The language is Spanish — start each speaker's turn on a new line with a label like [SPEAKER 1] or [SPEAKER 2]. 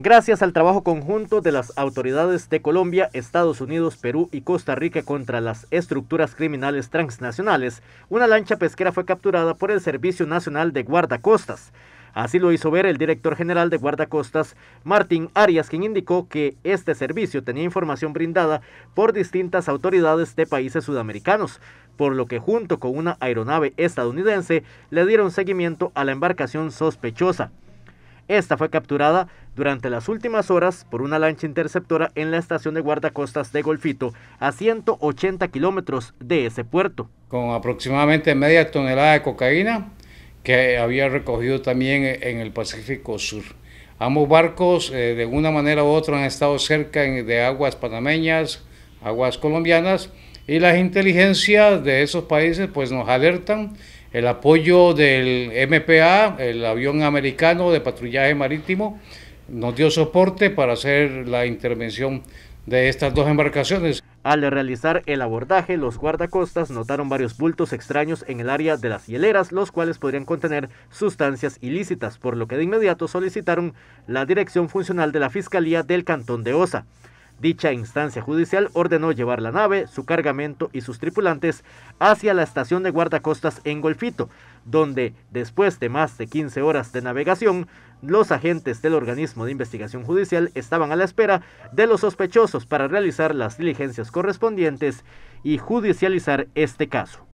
[SPEAKER 1] Gracias al trabajo conjunto de las autoridades de Colombia, Estados Unidos, Perú y Costa Rica contra las estructuras criminales transnacionales, una lancha pesquera fue capturada por el Servicio Nacional de Guardacostas. Así lo hizo ver el director general de Guardacostas, Martín Arias, quien indicó que este servicio tenía información brindada por distintas autoridades de países sudamericanos, por lo que junto con una aeronave estadounidense le dieron seguimiento a la embarcación sospechosa. Esta fue capturada durante las últimas horas por una lancha interceptora en la estación de guardacostas de Golfito, a
[SPEAKER 2] 180 kilómetros de ese puerto. Con aproximadamente media tonelada de cocaína que había recogido también en el Pacífico Sur. Ambos barcos, eh, de una manera u otra, han estado cerca de aguas panameñas, aguas colombianas, y las inteligencias de esos países pues nos alertan el apoyo del MPA, el avión americano de patrullaje marítimo, nos dio soporte para hacer la intervención de estas dos embarcaciones. Al realizar
[SPEAKER 1] el abordaje, los guardacostas notaron varios bultos extraños en el área de las hieleras, los cuales podrían contener sustancias ilícitas, por lo que de inmediato solicitaron la dirección funcional de la Fiscalía del Cantón de Osa. Dicha instancia judicial ordenó llevar la nave, su cargamento y sus tripulantes hacia la estación de guardacostas en Golfito, donde, después de más de 15 horas de navegación, los agentes del organismo de investigación judicial estaban a la espera de los sospechosos para realizar las diligencias correspondientes y judicializar este caso.